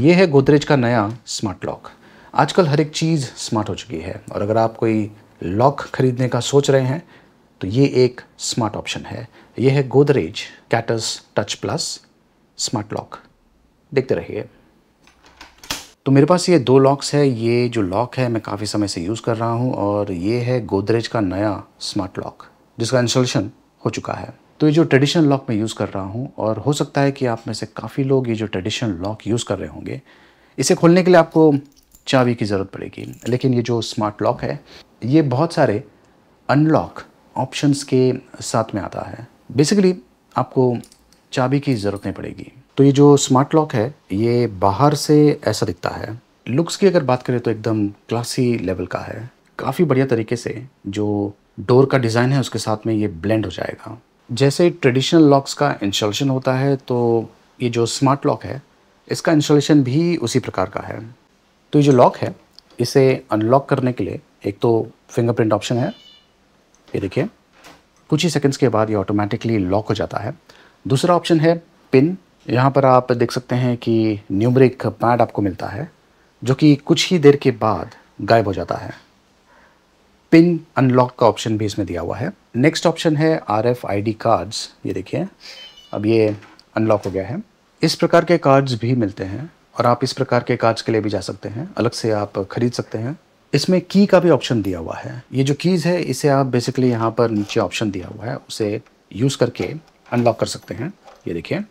ये है गोदरेज का नया स्मार्ट लॉक आजकल हर एक चीज़ स्मार्ट हो चुकी है और अगर आप कोई लॉक खरीदने का सोच रहे हैं तो ये एक स्मार्ट ऑप्शन है ये है Godrej Catus touch plus smart lock देखते रहिए तो मेरे पास ये दो लॉक्स है ये जो लॉक है मैं काफ़ी समय से यूज़ कर रहा हूँ और ये है गोदरेज का नया स्मार्ट लॉक जिसका इंस्टॉलेशन हो चुका है तो ये जो ट्रेडिशनल लॉक मैं यूज़ कर रहा हूँ और हो सकता है कि आप में से काफ़ी लोग ये जो ट्रेडिशनल लॉक यूज़ कर रहे होंगे इसे खोलने के लिए आपको चाबी की ज़रूरत पड़ेगी लेकिन ये जो स्मार्ट लॉक है ये बहुत सारे अनलॉक ऑप्शंस के साथ में आता है बेसिकली आपको चाबी की ज़रूरत नहीं पड़ेगी तो ये जो स्मार्ट लॉक है ये बाहर से ऐसा दिखता है लुक्स की अगर बात करें तो एकदम क्लासी लेवल का है काफ़ी बढ़िया तरीके से जो डोर का डिज़ाइन है उसके साथ में ये ब्लेंड हो जाएगा जैसे ट्रेडिशनल लॉक्स का इंस्टॉलेशन होता है तो ये जो स्मार्ट लॉक है इसका इंस्टॉलेशन भी उसी प्रकार का है तो ये जो लॉक है इसे अनलॉक करने के लिए एक तो फिंगरप्रिंट ऑप्शन है ये देखिए कुछ ही सेकंड्स के बाद ये ऑटोमेटिकली लॉक हो जाता है दूसरा ऑप्शन है पिन यहाँ पर आप देख सकते हैं कि न्यूमरिक पैड आपको मिलता है जो कि कुछ ही देर के बाद गायब हो जाता है पिन अनलॉक का ऑप्शन भी इसमें दिया हुआ है नेक्स्ट ऑप्शन है R F I D cards ये देखिए अब ये अनलॉक हो गया है इस प्रकार के कार्ड्स भी मिलते हैं और आप इस प्रकार के कार्ड्स के लिए भी जा सकते हैं अलग से आप खरीद सकते हैं इसमें की का भी ऑप्शन दिया हुआ है ये जो कीज़ है इसे आप बेसिकली यहाँ पर नीचे ऑप्शन दिया हुआ है उसे यूज़ करके अनलॉक कर सकते हैं ये देखिए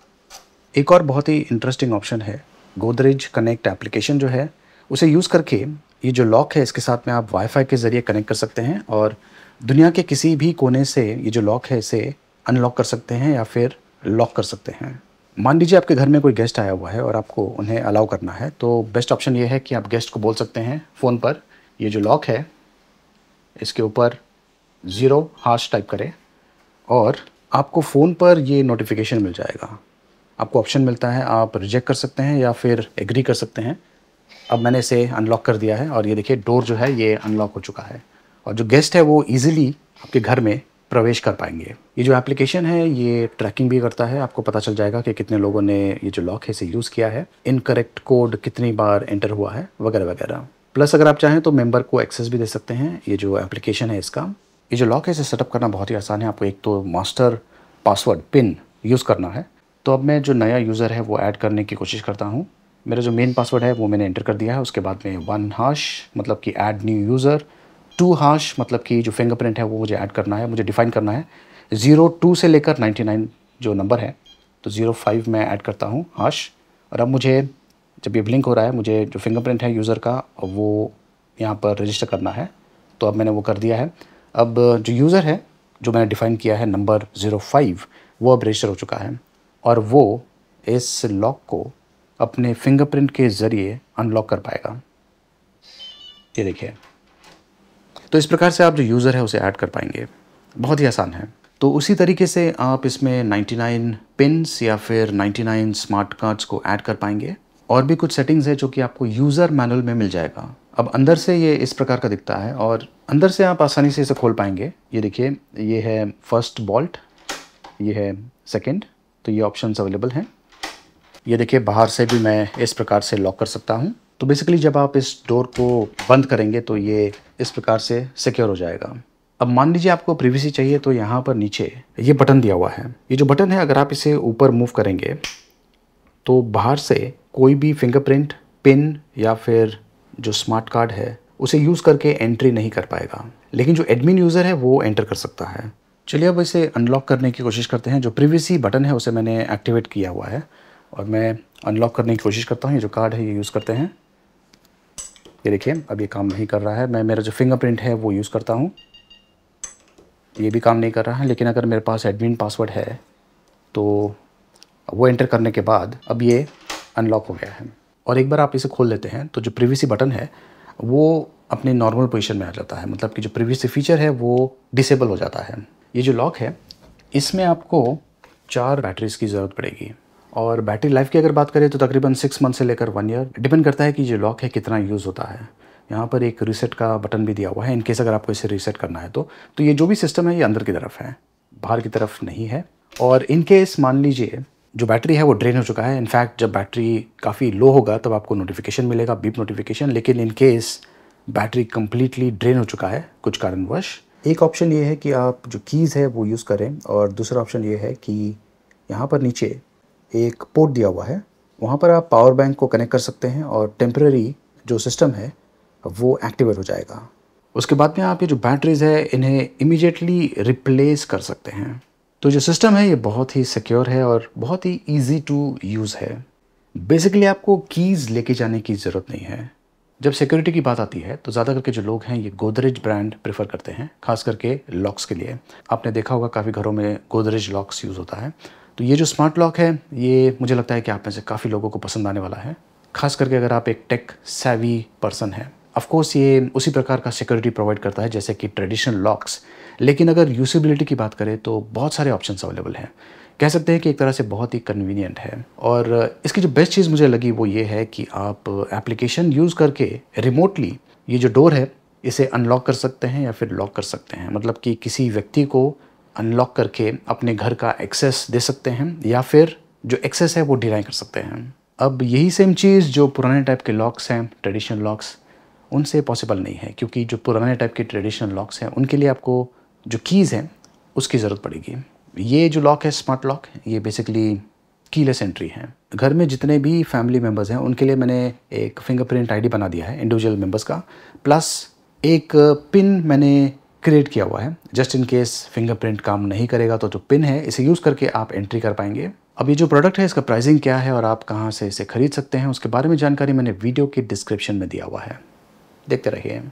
एक और बहुत ही इंटरेस्टिंग ऑप्शन है गोदरेज कनेक्ट एप्लीकेशन जो है उसे यूज़ करके ये जो लॉक है इसके साथ में आप वाईफाई के ज़रिए कनेक्ट कर सकते हैं और दुनिया के किसी भी कोने से ये जो लॉक है इसे अनलॉक कर सकते हैं या फिर लॉक कर सकते हैं मान लीजिए आपके घर में कोई गेस्ट आया हुआ है और आपको उन्हें अलाउ करना है तो बेस्ट ऑप्शन ये है कि आप गेस्ट को बोल सकते हैं फ़ोन पर ये जो लॉक है इसके ऊपर ज़ीरो हार्श टाइप करें और आपको फ़ोन पर ये नोटिफिकेशन मिल जाएगा आपको ऑप्शन मिलता है आप रिजेक्ट कर सकते हैं या फिर एग्री कर सकते हैं अब मैंने इसे अनलॉक कर दिया है और ये देखिए डोर जो है ये अनलॉक हो चुका है और जो गेस्ट है वो ईजिली आपके घर में प्रवेश कर पाएंगे ये जो एप्लीकेशन है ये ट्रैकिंग भी करता है आपको पता चल जाएगा कि कितने लोगों ने ये जो लॉक है इसे यूज़ किया है इनकरेक्ट कोड कितनी बार एंटर हुआ है वगैरह वगैरह प्लस अगर आप चाहें तो मेंबर को एक्सेस भी दे सकते हैं ये जो एप्लीकेशन है इसका ये जो लॉक है इसे सेटअप करना बहुत ही आसान है आपको एक तो मास्टर पासवर्ड पिन यूज़ करना है तो अब मैं जो नया यूज़र है वो ऐड करने की कोशिश करता हूँ मेरा जो मेन पासवर्ड है वो मैंने एंटर कर दिया है उसके बाद में वन हाश मतलब कि add new user two hash मतलब कि जो फिंगरप्रिंट है वो मुझे ऐड करना है मुझे डिफ़ाइन करना है ज़ीरो टू से लेकर नाइन्टी नाइन जो नंबर है तो ज़ीरो फाइव मैं ऐड करता हूँ हाश और अब मुझे जब ये ब्लिंक हो रहा है मुझे जो फिंगरप्रिंट है यूज़र का वो यहाँ पर रजिस्टर करना है तो अब मैंने वो कर दिया है अब जो यूज़र है जो मैंने डिफ़ाइन किया है नंबर ज़ीरो फाइव वो अब रजिस्टर हो चुका है और वो इस लॉक को अपने फिंगरप्रिंट के ज़रिए अनलॉक कर पाएगा ये देखिए तो इस प्रकार से आप जो यूज़र है उसे ऐड कर पाएंगे बहुत ही आसान है तो उसी तरीके से आप इसमें 99 पिन्स या फिर 99 स्मार्ट कार्ड्स को ऐड कर पाएंगे और भी कुछ सेटिंग्स है जो कि आपको यूज़र मैनुअल में मिल जाएगा अब अंदर से ये इस प्रकार का दिखता है और अंदर से आप आसानी से इसे खोल पाएंगे ये देखिए ये है फर्स्ट बॉल्ट ये है सेकेंड तो ये ऑप्शन अवेलेबल हैं ये देखिए बाहर से भी मैं इस प्रकार से लॉक कर सकता हूँ तो बेसिकली जब आप इस डोर को बंद करेंगे तो ये इस प्रकार से सिक्योर हो जाएगा अब मान लीजिए आपको प्रिवेसी चाहिए तो यहाँ पर नीचे ये बटन दिया हुआ है ये जो बटन है अगर आप इसे ऊपर मूव करेंगे तो बाहर से कोई भी फिंगरप्रिंट पिन या फिर जो स्मार्ट कार्ड है उसे यूज़ करके एंट्री नहीं कर पाएगा लेकिन जो एडमिन यूज़र है वो एंटर कर सकता है चलिए अब इसे अनलॉक करने की कोशिश करते हैं जो प्रिवेसी बटन है उसे मैंने एक्टिवेट किया हुआ है और मैं अनलॉक करने की कोशिश करता हूँ ये जो कार्ड है ये यूज़ करते हैं ये देखिए अब ये काम नहीं कर रहा है मैं मेरा जो फिंगरप्रिंट है वो यूज़ करता हूँ ये भी काम नहीं कर रहा है लेकिन अगर मेरे पास एडमिन पासवर्ड है तो वो एंटर करने के बाद अब ये अनलॉक हो गया है और एक बार आप इसे खोल लेते हैं तो जो प्रीवियसी बटन है वो अपने नॉर्मल पोजीशन में आ जाता है मतलब कि जो प्रीवियसी फीचर है वो डिसेबल हो जाता है ये जो लॉक है इसमें आपको चार बैटरीज़ की ज़रूरत पड़ेगी और बैटरी लाइफ की अगर बात करें तो तकरीबन सिक्स मंथ से लेकर वन ईयर डिपेंड करता है कि ये लॉक है कितना यूज़ होता है यहाँ पर एक रीसेट का बटन भी दिया हुआ है इनकेस अगर आपको इसे रीसेट करना है तो तो ये जो भी सिस्टम है ये अंदर की तरफ है बाहर की तरफ नहीं है और इनकेस मान लीजिए जो बैटरी है वो ड्रेन हो चुका है इनफैक्ट जब बैटरी काफ़ी लो होगा तब आपको नोटिफिकेशन मिलेगा बीप नोटिफिकेशन लेकिन इनकेस बैटरी कम्प्लीटली ड्रेन हो चुका है कुछ कारणवश एक ऑप्शन ये है कि आप जो कीज़ है वो यूज़ करें और दूसरा ऑप्शन ये है कि यहाँ पर नीचे एक पोर्ट दिया हुआ है वहाँ पर आप पावर बैंक को कनेक्ट कर सकते हैं और टेम्प्रेरी जो सिस्टम है वो एक्टिवेट हो जाएगा उसके बाद में आप ये जो बैटरीज है इन्हें इमिजिएटली रिप्लेस कर सकते हैं तो जो सिस्टम है ये बहुत ही सिक्योर है और बहुत ही ईजी टू यूज़ है बेसिकली आपको कीज़ लेके जाने की ज़रूरत नहीं है जब सिक्योरिटी की बात आती है तो ज़्यादा करके जो लोग हैं ये गोदरेज ब्रांड प्रेफर करते हैं खास करके लॉक्स के लिए आपने देखा होगा काफ़ी घरों में गोदरेज लॉक्स यूज़ होता है तो ये जो स्मार्ट लॉक है ये मुझे लगता है कि आप में से काफ़ी लोगों को पसंद आने वाला है खास करके अगर आप एक टेक सैवी पर्सन हैं ऑफकोर्स ये उसी प्रकार का सिक्योरिटी प्रोवाइड करता है जैसे कि ट्रेडिशनल लॉक्स लेकिन अगर यूसेबिलिटी की बात करें तो बहुत सारे ऑप्शन अवेलेबल हैं कह सकते हैं कि एक तरह से बहुत ही कन्वीनियंट है और इसकी जो बेस्ट चीज़ मुझे लगी वो ये है कि आप एप्लीकेशन यूज़ करके रिमोटली ये जो डोर है इसे अनलॉक कर सकते हैं या फिर लॉक कर सकते हैं मतलब कि किसी व्यक्ति को अनलॉक करके अपने घर का एक्सेस दे सकते हैं या फिर जो एक्सेस है वो डिनाई कर सकते हैं अब यही सेम चीज़ जो पुराने टाइप के लॉक्स हैं ट्रेडिशनल लॉक्स उनसे पॉसिबल नहीं है क्योंकि जो पुराने टाइप के ट्रेडिशनल लॉक्स हैं उनके लिए आपको जो कीज़ हैं उसकी ज़रूरत पड़ेगी ये जो लॉक है स्मार्ट लॉक ये बेसिकली कीलेस एंट्री है घर में जितने भी फैमिली मेम्बर्स हैं उनके लिए मैंने एक फिंगरप्रिंट आईडी बना दिया है इंडिविजुअल मेम्बर्स का प्लस एक पिन मैंने क्रिएट किया हुआ है जस्ट इन केस फिंगरप्रिंट काम नहीं करेगा तो जो पिन है इसे यूज़ करके आप एंट्री कर पाएंगे अब ये जो प्रोडक्ट है इसका प्राइसिंग क्या है और आप कहाँ से इसे खरीद सकते हैं उसके बारे में जानकारी मैंने वीडियो के डिस्क्रिप्शन में दिया हुआ है देखते रहिए